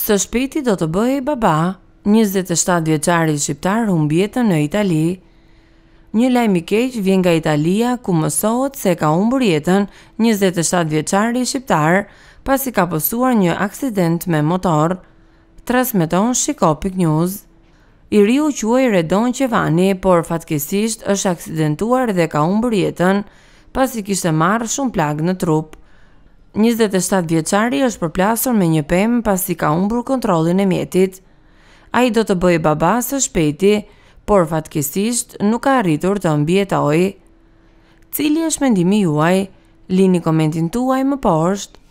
Së shpeti do të bëhe i baba, 27 vjeqari shqiptar bjetën në Itali. Një lajmë i keqë vjen nga Italia ku mësohet se ka umbur jetën 27 vjeqari shqiptar pasi ka pësuar një aksident me motor, transmiton Shikopik News. I riu quaj Redon vani, por fatkesisht është aksidentuar dhe ka umbër jetën, pasi kishtë marrë shumë plagë në trupë. 27 vjeçari është përplasur me një pemë pasi ka humbur kontrollin e mjetit. Ai do të bëjë baba së shpëti, por fatkesisht nuk ka arritur të mbijetojë. Cili është mendimi juaj? Lini komentin tuaj më poshtë.